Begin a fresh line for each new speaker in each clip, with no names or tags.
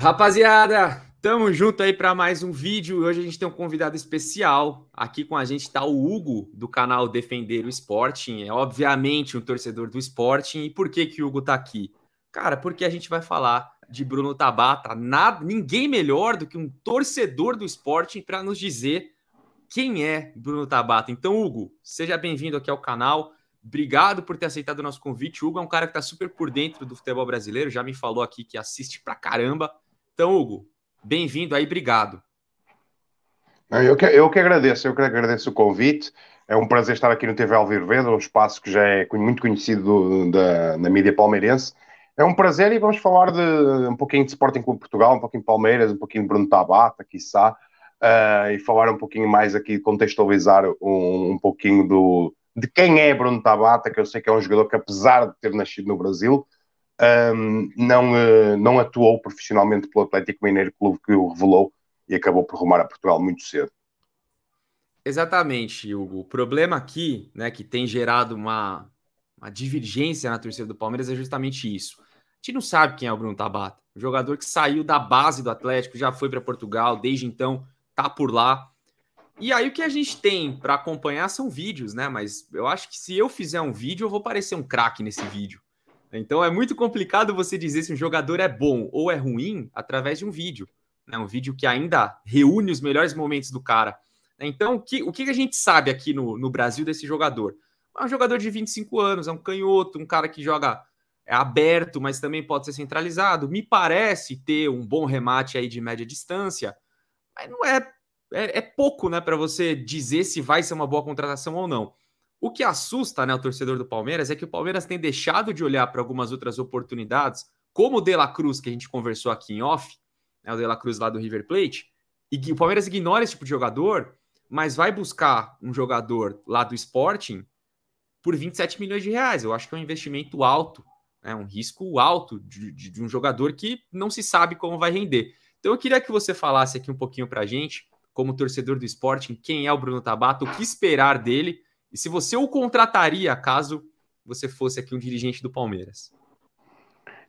Rapaziada, tamo junto aí para mais um vídeo. Hoje a gente tem um convidado especial. Aqui com a gente está o Hugo, do canal Defender o Sporting. É obviamente um torcedor do Sporting. E por que que o Hugo tá aqui? Cara, porque a gente vai falar de Bruno Tabata. Nada, ninguém melhor do que um torcedor do Sporting para nos dizer quem é Bruno Tabata. Então, Hugo, seja bem-vindo aqui ao canal. Obrigado por ter aceitado o nosso convite. O Hugo é um cara que está super por dentro do futebol brasileiro, já me falou aqui que assiste pra caramba. Então, Hugo, bem-vindo aí, obrigado.
Eu que, eu que agradeço, eu que agradeço o convite. É um prazer estar aqui no TV Alvirverde, um espaço que já é muito conhecido da, na mídia palmeirense. É um prazer e vamos falar de um pouquinho de Sporting Clube Portugal, um pouquinho de Palmeiras, um pouquinho de Bruno Tabata, quiçá, uh, e falar um pouquinho mais aqui, contextualizar um, um pouquinho do, de quem é Bruno Tabata, que eu sei que é um jogador que, apesar de ter nascido no Brasil, um, não, uh, não atuou profissionalmente pelo Atlético Mineiro, clube que o revelou e acabou por rumar a Portugal muito
cedo. Exatamente, Hugo. O problema aqui, né, que tem gerado uma, uma divergência na torcida do Palmeiras é justamente isso. A gente não sabe quem é o Bruno Tabata, o jogador que saiu da base do Atlético, já foi para Portugal, desde então tá por lá. E aí o que a gente tem para acompanhar são vídeos, né? Mas eu acho que se eu fizer um vídeo, eu vou parecer um craque nesse vídeo. Então é muito complicado você dizer se um jogador é bom ou é ruim através de um vídeo. Né? Um vídeo que ainda reúne os melhores momentos do cara. Então, o que, o que a gente sabe aqui no, no Brasil desse jogador? É um jogador de 25 anos, é um canhoto, um cara que joga é aberto, mas também pode ser centralizado. Me parece ter um bom remate aí de média distância, mas não é, é, é pouco, né, para você dizer se vai ser uma boa contratação ou não. O que assusta né, o torcedor do Palmeiras é que o Palmeiras tem deixado de olhar para algumas outras oportunidades, como o De La Cruz, que a gente conversou aqui em off, né, o De La Cruz lá do River Plate, e o Palmeiras ignora esse tipo de jogador, mas vai buscar um jogador lá do Sporting por 27 milhões de reais. Eu acho que é um investimento alto, né, um risco alto de, de, de um jogador que não se sabe como vai render. Então eu queria que você falasse aqui um pouquinho para a gente, como torcedor do Sporting, quem é o Bruno Tabata, o que esperar dele e se você o contrataria caso você fosse aqui um dirigente do Palmeiras?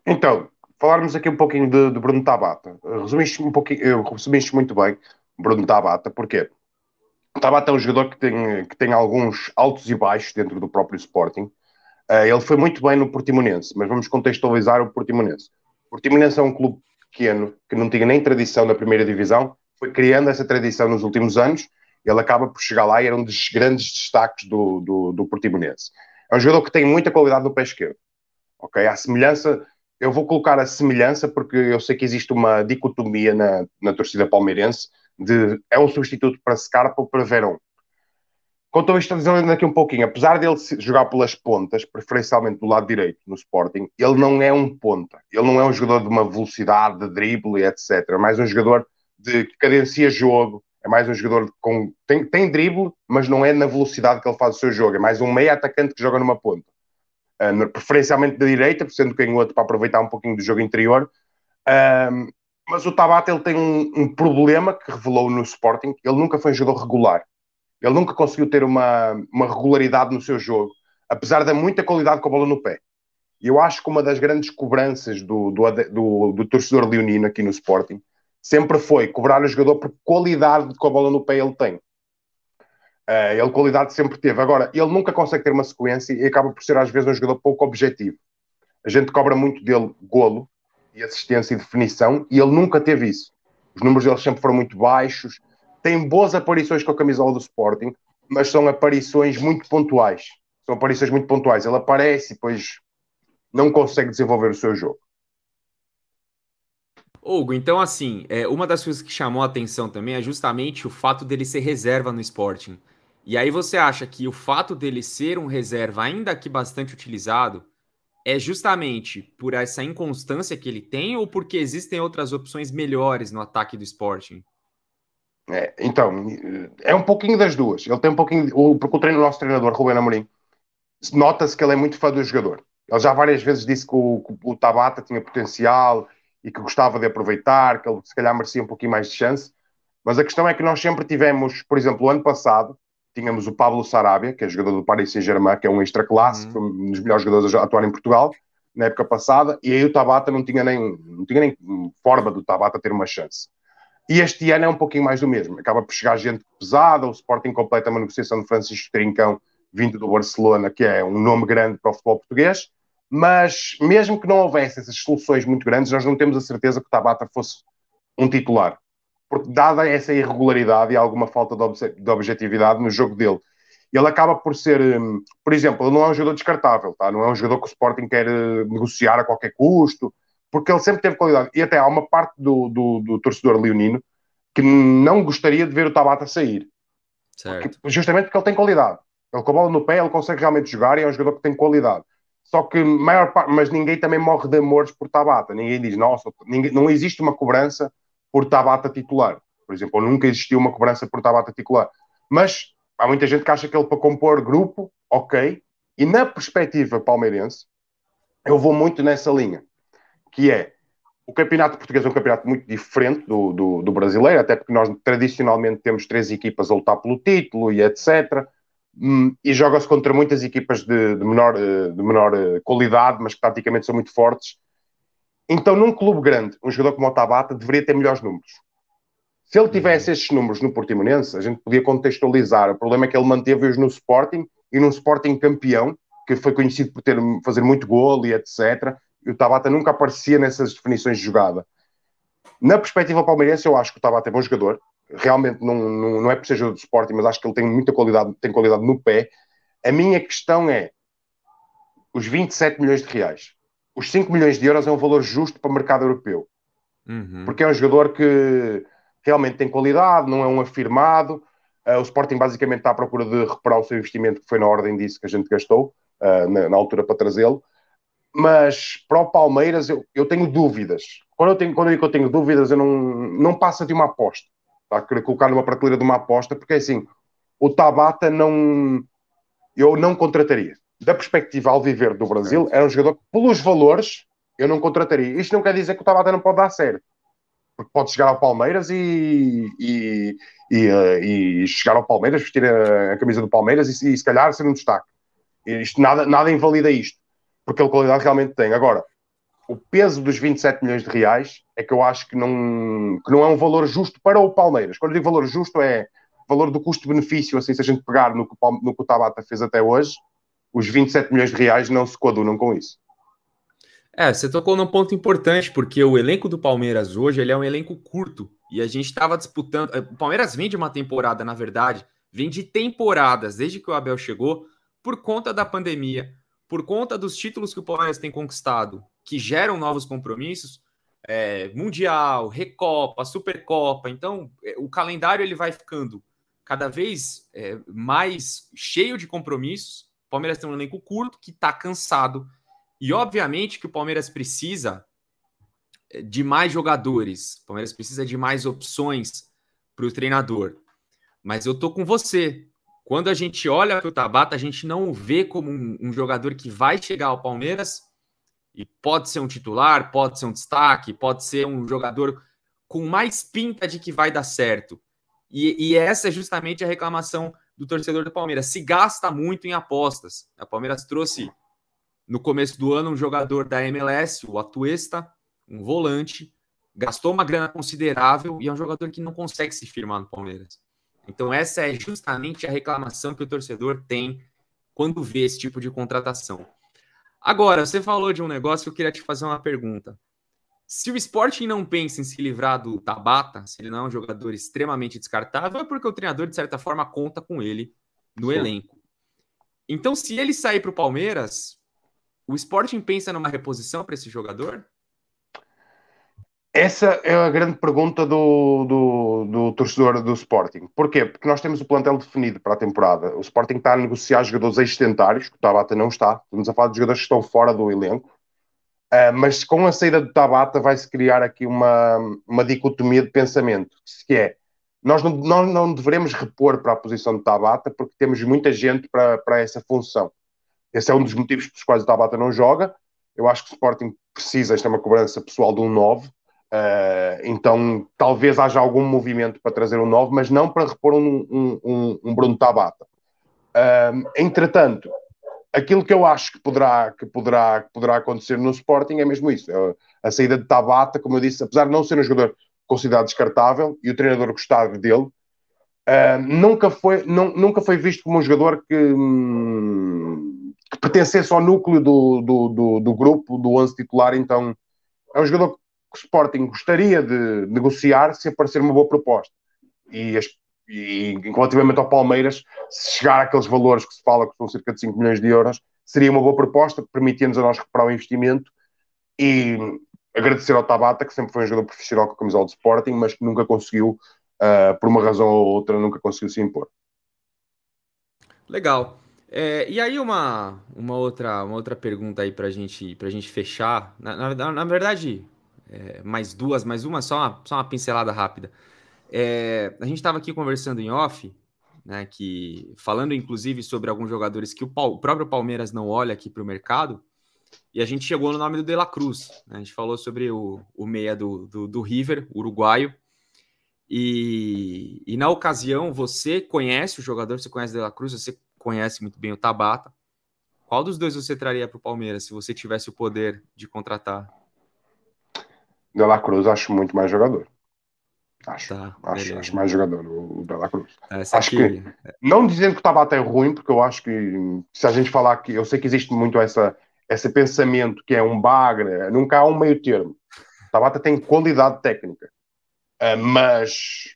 Então, falarmos
aqui um pouquinho de, de Bruno Tabata. Resumiste, um pouquinho, resumiste muito bem Bruno Tabata, porque Tabata é um jogador que tem, que tem alguns altos e baixos dentro do próprio Sporting. Eh, ele foi muito bem no Portimonense, mas vamos contextualizar o Portimonense. O Portimonense é um clube pequeno que não tinha nem tradição na primeira divisão, foi criando essa tradição nos últimos anos ele acaba por chegar lá e era um dos grandes destaques do, do, do Portimonense. É um jogador que tem muita qualidade no pé esquerdo. Ok? A semelhança, eu vou colocar a semelhança porque eu sei que existe uma dicotomia na, na torcida palmeirense de é um substituto para Scarpa ou para Verón. Contou isto dizendo aqui um pouquinho, apesar dele jogar pelas pontas, preferencialmente do lado direito no Sporting, ele não é um ponta, ele não é um jogador de uma velocidade, de drible, etc. É mais um jogador de cadencia jogo, é mais um jogador com. Tem, tem drible, mas não é na velocidade que ele faz o seu jogo. É mais um meio atacante que joga numa ponta. Uh, preferencialmente da direita, sendo outro para aproveitar um pouquinho do jogo interior. Uh, mas o Tabata ele tem um, um, problema que revelou no Sporting. Ele nunca foi um jogador regular. Ele nunca conseguiu ter uma, uma regularidade no seu jogo, apesar da muita qualidade com a bola no pé. E eu acho que uma das grandes cobranças do, do, do, do torcedor leonino aqui no Sporting sempre foi cobrar o jogador por qualidade com a bola no pé ele tem. Uh, ele qualidade sempre teve. Agora, ele nunca consegue ter uma sequência e acaba por ser às vezes um jogador pouco objetivo. A gente cobra muito dele golo e assistência e definição e ele nunca teve isso. Os números dele sempre foram muito baixos. Tem boas aparições com a camisola do Sporting, mas são aparições muito pontuais. São aparições muito pontuais. Ele aparece e depois não consegue desenvolver o seu jogo.
Hugo, então assim, é, uma das coisas que chamou a atenção também é justamente o fato dele ser reserva no Sporting. E aí você acha que o fato dele ser um reserva, ainda que bastante utilizado, é justamente por essa inconstância que ele tem ou porque existem outras opções melhores no ataque do Sporting?
É, então, é um pouquinho das duas. Ele tem um pouquinho. O, porque o treino, nosso treinador, Rubén Amorim, nota-se que ele é muito fã do jogador. Ele já várias vezes disse que o, o Tabata tinha potencial, e que gostava de aproveitar, que ele se calhar merecia um pouquinho mais de chance. Mas a questão é que nós sempre tivemos, por exemplo, o ano passado, tínhamos o Pablo Sarabia, que é jogador do Paris Saint-Germain, que é um extra classe, uhum. um dos melhores jogadores a atuar em Portugal, na época passada, e aí o Tabata não tinha nem, não tinha nem forma do Tabata ter uma chance. E este ano é um pouquinho mais do mesmo. Acaba por chegar gente pesada, o Sporting completa uma negociação de Francisco Trincão, vindo do Barcelona, que é um nome grande para o futebol português, mas mesmo que não houvesse essas soluções muito grandes, nós não temos a certeza que o Tabata fosse um titular. Porque, dada essa irregularidade e alguma falta de, obje de objetividade no jogo dele, ele acaba por ser, hum, por exemplo, ele não é um jogador descartável, tá? não é um jogador que o Sporting quer eh, negociar a qualquer custo, porque ele sempre teve qualidade. E até há uma parte do, do, do torcedor leonino que não gostaria de ver o Tabata sair, porque, justamente porque ele tem qualidade. Ele com a bola no pé, ele consegue realmente jogar e é um jogador que tem qualidade. Só que maior parte, mas ninguém também morre de amores por Tabata. Ninguém diz, nossa, ninguém, não existe uma cobrança por Tabata titular. Por exemplo, nunca existiu uma cobrança por Tabata titular. Mas há muita gente que acha que ele para compor grupo, ok. E na perspectiva palmeirense, eu vou muito nessa linha, que é o campeonato português é um campeonato muito diferente do, do, do brasileiro, até porque nós tradicionalmente temos três equipas a lutar pelo título e etc. Hum, e joga-se contra muitas equipas de, de, menor, eh, de menor eh, qualidade, mas que praticamente são muito fortes. Então, num clube grande, um jogador como o Tabata deveria ter melhores números. Se ele tivesse uhum. esses números no Portimonense, a gente podia contextualizar. O problema é que ele manteve-os no Sporting e num Sporting campeão, que foi conhecido por ter, hum, fazer muito golo e etc. E o Tabata nunca aparecia nessas definições de jogada. Na perspectiva palmeirense, eu acho que o Tabata é bom jogador, realmente não, não, não é por ser jogador de Sporting, mas acho que ele tem muita qualidade, tem qualidade no pé. A minha questão é os 27 milhões de reais. Os 5 milhões de euros é um valor justo para o mercado europeu. Uhum. Porque é um jogador que realmente tem qualidade, não é um afirmado. Uh, o Sporting basicamente está à procura de recuperar o seu investimento, que foi na ordem disso que a gente gastou, uh, na, na, altura para trazê-lo. Mas para o Palmeiras eu, eu tenho dúvidas. Quando eu, tenho, quando eu digo que eu tenho dúvidas, eu não, não passa de uma aposta. Está a querer colocar numa prateleira de uma aposta, porque é assim, o Tabata não. Eu não contrataria. Da perspectiva ao viver do Brasil, era um jogador que, pelos valores, eu não contrataria. Isto não quer dizer que o Tabata não pode dar certo. Porque pode chegar ao Palmeiras e, e, e, eh, e chegar ao Palmeiras, vestir a, a camisa do Palmeiras e, e se calhar ser um destaque. Isto, nada, nada invalida isto, porque ele qualidade realmente tem. Agora, o peso dos 27 milhões de reais é que eu acho que não, que não é um valor justo para o Palmeiras. Quando eu digo valor justo, é valor do custo-benefício, assim, se a gente pegar no que, o, no que o Tabata fez até hoje, os 27 milhões de reais não se coadunam com isso.
É, você tocou num ponto importante, porque o elenco do Palmeiras hoje ele é um elenco curto. E a gente estava disputando. Eh, o Palmeiras vem de uma temporada, na verdade, vem de temporadas desde que o Abel chegou, por conta da pandemia, por conta dos títulos que o Palmeiras tem conquistado, que geram novos compromissos, é, Mundial, Recopa, Supercopa. Então, é, o calendário ele vai ficando cada vez é, mais cheio de compromissos. O Palmeiras tem um elenco curto que está cansado. E obviamente que o Palmeiras precisa é, de mais jogadores. O Palmeiras precisa de mais opções para o treinador. Mas eu tô com você. Quando a gente olha para o Tabata, a gente não o vê como um, um jogador que vai chegar ao Palmeiras e pode ser um titular, pode ser um destaque, pode ser um jogador com mais pinta de que vai dar certo. E, e essa é justamente a reclamação do torcedor do Palmeiras. Se gasta muito em apostas. A Palmeiras trouxe no começo do ano um jogador da MLS, o Atuesta, um volante, gastou uma grana considerável e é um jogador que não consegue se firmar no Palmeiras. Então, essa é justamente a reclamação que o torcedor tem quando vê esse tipo de contratação. Agora, você falou de um negócio que eu queria te fazer uma pergunta. Se o Sporting não pensa em se livrar do Tabata, se ele não é um jogador extremamente descartável, é porque o treinador, de certa forma, conta com ele no Sim. elenco. Então, se ele sair para o Palmeiras, o Sporting pensa numa reposição para esse jogador?
Essa é a grande pergunta do, do, do, torcedor do Sporting. Porquê? Porque nós temos o plantel definido para a temporada. O Sporting está a negociar jogadores extentários, que o Tabata não está. Estamos a falar de jogadores que estão fora do elenco. Uh, mas com a saída do Tabata vai-se criar aqui uma, uma dicotomia de pensamento, que é, nós não, nós não devemos repor para a posição do Tabata, porque temos muita gente para, para essa função. Esse é um dos motivos pelos quais o Tabata não joga. Eu acho que o Sporting precisa, esta é uma cobrança pessoal de um 9, Uh, então talvez haja algum movimento para trazer um 9, mas não para repor um, um, um, um Bruno Tabata. Uh, entretanto, aquilo que eu acho que poderá, que, poderá, que poderá acontecer no Sporting é mesmo isso. A saída de Tabata, como eu disse, apesar de não ser um jogador considerado descartável e o treinador gostar dele, uh, nunca, foi, não, nunca foi visto como um jogador que, hum, que pertencesse ao núcleo do, do, do, do grupo, do 11 titular. Então é um jogador que que o Sporting gostaria de negociar se aparecer uma boa proposta. E, as, e relativamente ao Palmeiras, se chegar àqueles valores que se fala que são cerca de 5 milhões de euros, seria uma boa proposta, permitindo-nos a nós recuperar o investimento e agradecer ao Tabata, que sempre foi um jogador profissional com a camisola do Sporting, mas que nunca conseguiu, uh, por uma razão ou outra, nunca conseguiu se impor.
Legal. É, e aí uma, uma outra uma outra pergunta aí para gente, a gente fechar. Na, na, na verdade, é, mais duas, mais uma, só uma, só uma pincelada rápida. É, a gente estava aqui conversando em off, né, que falando inclusive sobre alguns jogadores que o, Paul, o próprio Palmeiras não olha aqui para o mercado, e a gente chegou no nome do De La Cruz. Né, a gente falou sobre o, o meia do, do, do River, uruguaio, e, e, na ocasião você conhece o jogador, você conhece o De La Cruz, você conhece muito bem o Tabata. Qual dos dois você traria para o Palmeiras se você tivesse o poder de contratar?
De La Cruz acho muito mais jogador. Acho, tá, acho, acho, mais jogador o, Dela De La Cruz. Essa é, acho aqui... que, é. não dizendo que o Tabata é ruim, porque eu acho que se a gente falar que, eu sei que existe muito essa, esse pensamento que é um Bagre, nunca há é um meio termo. O Tabata tem qualidade técnica. mas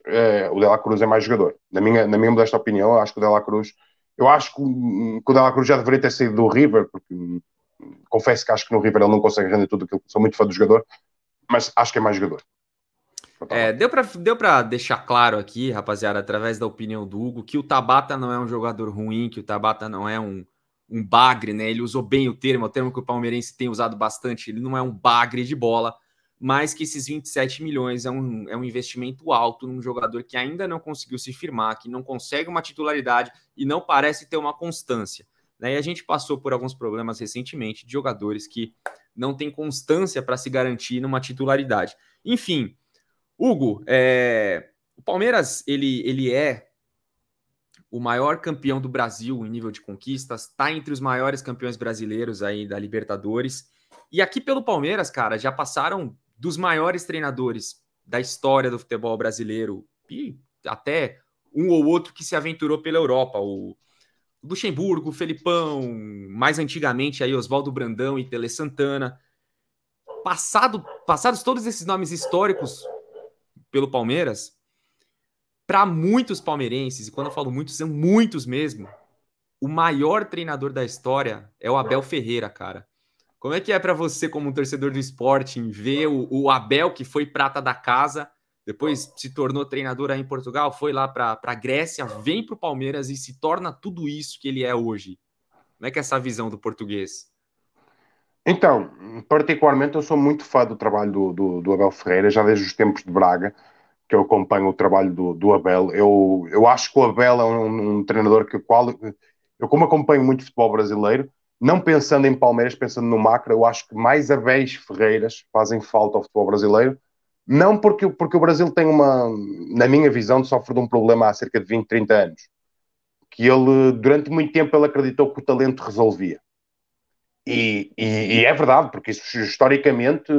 o Dela Cruz é mais jogador. Na minha, na minha modesta opinião, eu acho que o Dela Cruz, eu acho que, o Dela Cruz já deveria ter saído do River, porque hum, confesso que acho que no River ele não consegue render tudo aquilo. Sou muito fã do jogador, mas acho que é mais jogador.
É, deu para deu deixar claro aqui, rapaziada, através da opinião do Hugo, que o Tabata não é um jogador ruim, que o Tabata não é um, um bagre, né? Ele usou bem o termo, é o termo que o palmeirense tem usado bastante. Ele não é um bagre de bola, mas que esses 27 milhões é um, é um investimento alto num jogador que ainda não conseguiu se firmar, que não consegue uma titularidade e não parece ter uma constância. Né? E a gente passou por alguns problemas recentemente de jogadores que não tem constância para se garantir numa titularidade. Enfim, Hugo, é... o Palmeiras ele, ele é o maior campeão do Brasil em nível de conquistas, está entre os maiores campeões brasileiros aí da Libertadores. E aqui pelo Palmeiras, cara, já passaram dos maiores treinadores da história do futebol brasileiro e até um ou outro que se aventurou pela Europa. O Luxemburgo, Felipão, mais antigamente aí Oswaldo Brandão e Tele Santana. Passado, passados todos esses nomes históricos pelo Palmeiras, para muitos palmeirenses, e quando eu falo muitos, são muitos mesmo, o maior treinador da história é o Abel Ferreira, cara. Como é que é para você, como um torcedor do esporte, ver o, o Abel, que foi prata da casa, depois se tornou aí em Portugal, foi lá para a Grécia, vem para o Palmeiras e se torna tudo isso que ele é hoje. Como é que é essa visão do português?
Então, particularmente eu sou muito fã do trabalho do, do, do Abel Ferreira, já desde os tempos de Braga, que eu acompanho o trabalho do, do Abel. Eu, eu acho que o Abel é um, um treinador que qual, eu, como acompanho muito futebol brasileiro, não pensando em Palmeiras, pensando no Macra, eu acho que mais Abéis Ferreiras fazem falta ao futebol brasileiro não porque, porque o Brasil tem uma, na minha visão, sofre de um problema há cerca de 20, 30 anos, que ele, durante muito tempo, ele acreditou que o talento resolvia. E, e, e é verdade, porque isso historicamente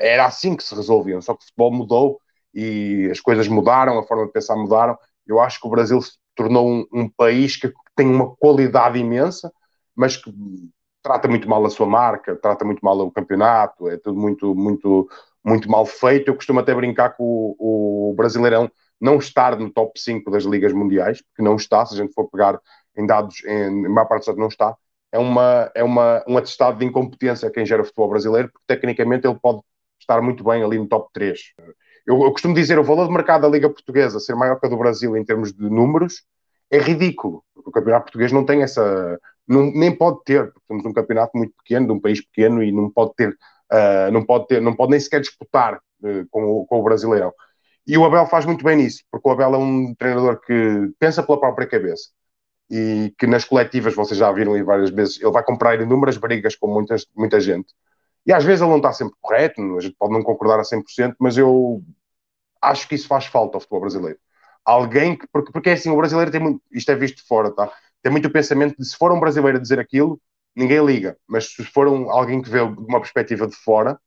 era assim que se resolviam, só que o futebol mudou e as coisas mudaram, a forma de pensar mudaram. Eu acho que o Brasil se tornou um, um país que tem uma qualidade imensa, mas que trata muito mal a sua marca, trata muito mal o campeonato, é tudo muito, muito muito mal feito. Eu costumo até brincar com o, o Brasileirão não estar no top 5 das ligas mundiais, porque não está, se a gente for pegar em dados, em, em maior parte dos dados não está, é, uma, é uma, um atestado de incompetência quem gera futebol brasileiro, porque tecnicamente ele pode estar muito bem ali no top 3. Eu, eu costumo dizer, o valor de mercado da Liga Portuguesa ser maior que a do Brasil em termos de números é ridículo, porque o campeonato português não tem essa... Não, nem pode ter, porque temos um campeonato muito pequeno, de um país pequeno, e não pode ter Uh, não, pode ter, não pode nem sequer disputar uh, com, o, com, o, Brasileirão. E o Abel faz muito bem nisso, porque o Abel é um treinador que pensa pela própria cabeça e que nas coletivas, vocês já viram aí várias vezes, ele vai comprar inúmeras brigas com muitas, muita gente. E às vezes ele não está sempre correto, a gente pode não concordar a 100%, mas eu acho que isso faz falta ao futebol brasileiro. Alguém que, porque, porque é assim, o brasileiro tem muito, isto é visto de fora, tá? Tem muito o pensamento de se for um brasileiro a dizer aquilo, ninguém liga. Mas se for um, alguém que vê de uma perspectiva de fora,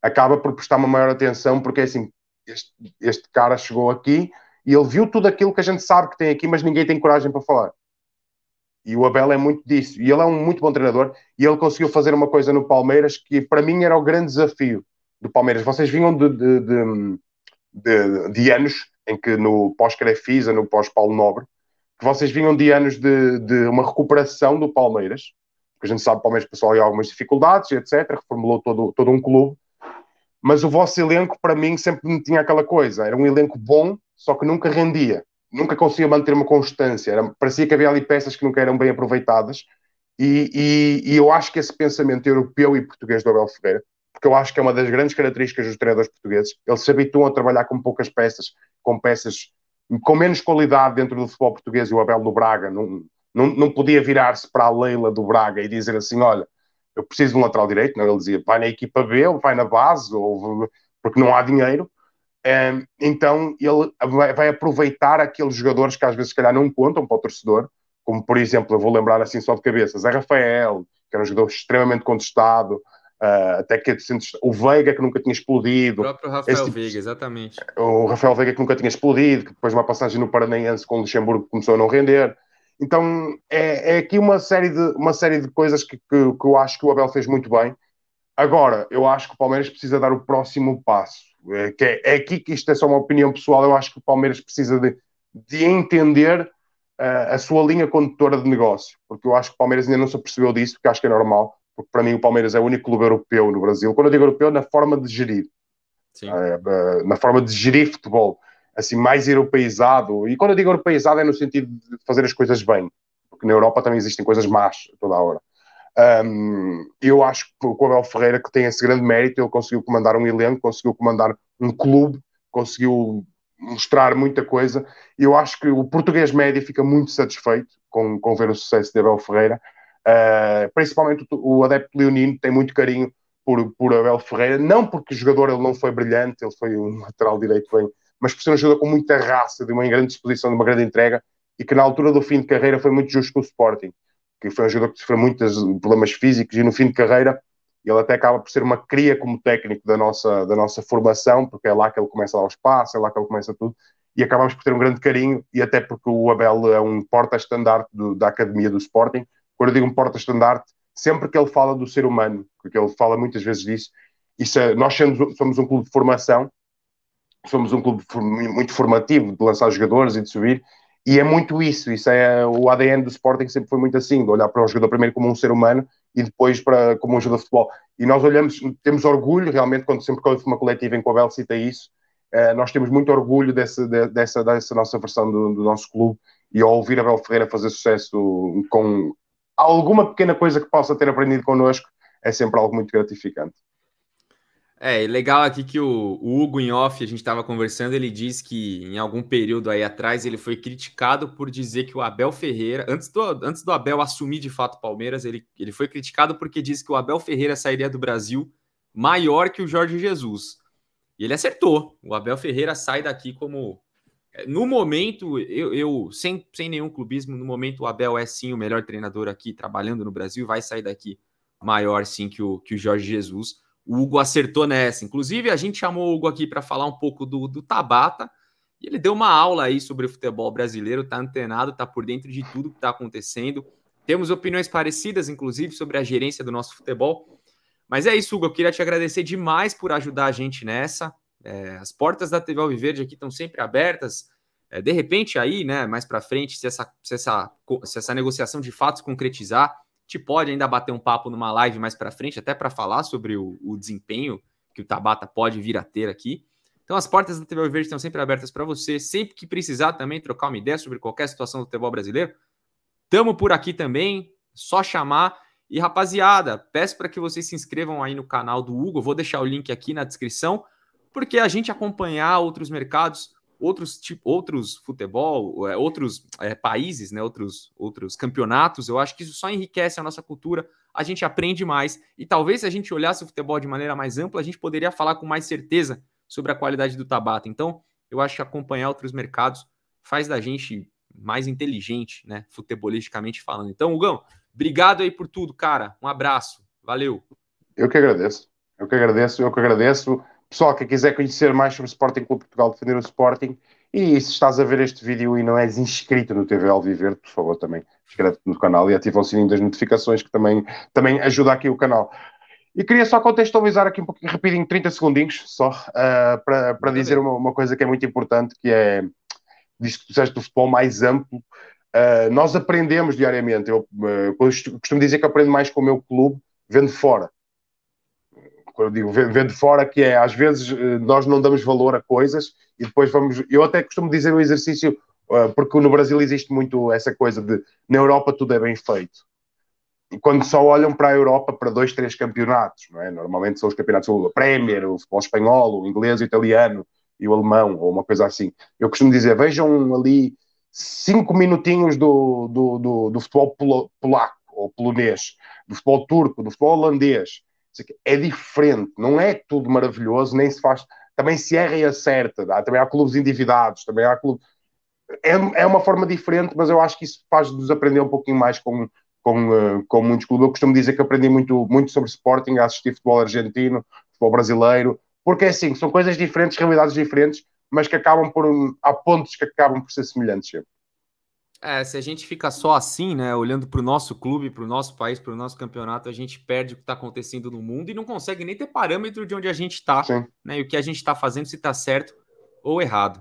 acaba por prestar uma maior atenção, porque é assim, este, este, cara chegou aqui e ele viu tudo aquilo que a gente sabe que tem aqui, mas ninguém tem coragem para falar. E o Abel é muito disso. E ele é um muito bom treinador e ele conseguiu fazer uma coisa no Palmeiras que para mim era o grande desafio do Palmeiras. Vocês vinham de, de, de, de, de anos em que no pós-Crefisa, no pós-Paulo Nobre, que vocês vinham de anos de, de uma recuperação do Palmeiras porque a gente sabe que o Palmeiras passou aí algumas dificuldades, etc. Reformulou todo, todo um clube. Mas o vosso elenco, para mim, sempre tinha aquela coisa. Era um elenco bom, só que nunca rendia. Nunca conseguia manter uma constância. Era, parecia que havia ali peças que nunca eram bem aproveitadas. E, e, e eu acho que esse pensamento europeu e português do Abel Ferreira, porque eu acho que é uma das grandes características dos treinadores portugueses, eles se habituam a trabalhar com poucas peças, com peças com menos qualidade dentro do futebol português e o Abel do Braga, num, não, não podia virar-se para a Leila do Braga e dizer assim: olha, eu preciso de um lateral direito. Não, ele dizia: vai na equipa B, ou vai na base, ou porque não há dinheiro. então ele vai aproveitar aqueles jogadores que às vezes, se calhar, não contam para o torcedor, como por exemplo, eu vou lembrar assim só de cabeça: Zé Rafael, que era um jogador extremamente contestado. Ah, até que assim, o Veiga que nunca tinha explodido. O próprio Rafael tipo,
Veiga, exatamente.
O Rafael Veiga que nunca tinha explodido, que depois uma passagem no Paranaense com o Luxemburgo começou a não render. Então é, é aqui uma série de, uma série de coisas que, que, que eu acho que o Abel fez muito bem. Agora, eu acho que o Palmeiras precisa dar o próximo passo. É, que é, é, aqui que isto é só uma opinião pessoal. Eu acho que o Palmeiras precisa de, de entender uh, a sua linha condutora de negócio, porque eu acho que o Palmeiras ainda não se apercebeu disso, porque acho que é normal. Porque para mim o Palmeiras é o único clube europeu no Brasil. Quando eu digo europeu, na forma de gerir, uh, uh, na forma de gerir futebol assim mais europeizado. E quando eu digo europeizado é no sentido de fazer as coisas bem, porque na Europa também existem coisas más toda a hora. Um, eu acho que o Abel Ferreira que tem esse grande mérito, ele conseguiu comandar um elenco, conseguiu comandar um clube, conseguiu mostrar muita coisa. E eu acho que o português médio fica muito satisfeito com, com ver o sucesso de Abel Ferreira. Uh, principalmente o, adepto leonino tem muito carinho por, por Abel Ferreira, não porque o jogador ele não foi brilhante, ele foi um lateral direito bem, mas por ser um jogador com muita raça, de uma grande disposição, de uma grande entrega, e que na altura do fim de carreira foi muito justo com o Sporting, que foi um jogador que sofreu muitos problemas físicos e no fim de carreira ele até acaba por ser uma cria como técnico da nossa, da nossa formação, porque é lá que ele começa lá o espaço, é lá que ele começa tudo, e acabamos por ter um grande carinho, e até porque o Abel é um porta-estandarte da academia do Sporting. Quando eu digo um porta-estandarte, sempre que ele fala do ser humano, porque ele fala muitas vezes disso, isso, é, nós somos, somos um clube de formação, Somos um clube muito formativo, de lançar jogadores e de subir, e é muito isso, isso é o ADN do Sporting sempre foi muito assim, de olhar para o jogador primeiro como um ser humano e depois para como um jogador de futebol. E nós olhamos, temos orgulho realmente quando sempre que houve uma coletiva em que o Abel cita isso, eh, nós temos muito orgulho dessa, dessa, dessa nossa versão do, do nosso clube e ao ouvir Abel Ferreira fazer sucesso com alguma pequena coisa que possa ter aprendido connosco é sempre algo muito gratificante.
É, legal aqui que o, o Hugo em off, a gente estava conversando, ele diz que em algum período aí atrás ele foi criticado por dizer que o Abel Ferreira, antes do, antes do Abel assumir de fato o Palmeiras, ele, ele foi criticado porque disse que o Abel Ferreira sairia do Brasil maior que o Jorge Jesus. E ele acertou. O Abel Ferreira sai daqui como. É, no momento, eu, eu sem, sem nenhum clubismo, no momento o Abel é sim o melhor treinador aqui trabalhando no Brasil, vai sair daqui maior sim que o, que o Jorge Jesus o Hugo acertou nessa. Inclusive, a gente chamou o Hugo aqui para falar um pouco do, do Tabata. E ele deu uma aula aí sobre o futebol brasileiro, tá antenado, tá por dentro de tudo que tá acontecendo. Temos opiniões parecidas, inclusive, sobre a gerência do nosso futebol. Mas é isso, Hugo. Eu queria te agradecer demais por ajudar a gente nessa. É, as portas da TV Alviverde aqui estão sempre abertas. É, de repente, aí, né, mais para frente, se essa, se, essa, se essa negociação de fato se concretizar, gente pode ainda bater um papo numa live mais para frente, até para falar sobre o, o, desempenho que o Tabata pode vir a ter aqui. Então, as portas da TV Verde estão sempre abertas para você. Sempre que precisar também trocar uma ideia sobre qualquer situação do futebol brasileiro, tamo por aqui também. Só chamar. E, rapaziada, peço para que vocês se inscrevam aí no canal do Hugo. Vou deixar o link aqui na descrição, porque a gente acompanhar outros mercados outros tipo, outros futebol, é, outros é, países, né, outros, outros campeonatos. Eu acho que isso só enriquece a nossa cultura, a gente aprende mais. E talvez se a gente olhasse o futebol de maneira mais ampla, a gente poderia falar com mais certeza sobre a qualidade do Tabata. Então, eu acho que acompanhar outros mercados faz da gente mais inteligente, né, futebolisticamente falando. Então, Hugão, obrigado aí por tudo, cara. Um abraço. Valeu.
Eu que agradeço. Eu que agradeço, eu que agradeço pessoal que quiser conhecer mais sobre o Sporting Clube Portugal, defender o Sporting, e se estás a ver este vídeo e não és inscrito no TV Alviverde, por favor, também inscreve-te no canal e ativa o sininho das notificações, que também, também ajuda aqui o canal. E queria só contextualizar aqui um pouquinho rapidinho, 30 segundinhos só, uh, para, para dizer uma, uma, coisa que é muito importante, que é, disto que tu disseste do futebol mais amplo, uh, nós aprendemos diariamente, eu uh, costumo dizer que aprendo mais com o meu clube, vendo fora, quando eu digo vendo, fora, que é às vezes eh, nós não damos valor a coisas e depois vamos. Eu até costumo dizer um exercício, eh, porque no Brasil existe muito essa coisa de na Europa tudo é bem feito. E quando só olham para a Europa para dois, três campeonatos, não é? Normalmente são os campeonatos, o Premier, o futebol espanhol, o inglês, o italiano e o alemão, ou uma coisa assim. Eu costumo dizer, vejam ali cinco minutinhos do, do, do, do futebol polaco ou polonês, do futebol turco, do futebol holandês, é diferente, não é tudo maravilhoso, nem se faz. Também se erra e acerta, tá? também há clubes endividados, também há clubes. É, é uma forma diferente, mas eu acho que isso faz-nos aprender um pouquinho mais com, com, eh, com muitos clubes. Eu costumo dizer que aprendi muito, muito sobre Sporting, assisti futebol argentino, futebol brasileiro, porque é assim, são coisas diferentes, realidades diferentes, mas que acabam por. Hum, há pontos que acabam por ser semelhantes sempre.
É, se a gente fica só assim, né, olhando para o nosso clube, para o nosso país, para o nosso campeonato, a gente perde o que está acontecendo no mundo e não consegue nem ter parâmetro de onde a gente está, né, e o que a gente está fazendo, se está certo ou errado.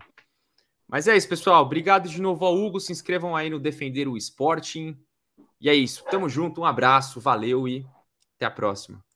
Mas é isso, pessoal. Obrigado de novo ao Hugo. Se inscrevam aí no Defender o Sporting. E é isso. Tamo junto, um abraço, valeu e até a próxima.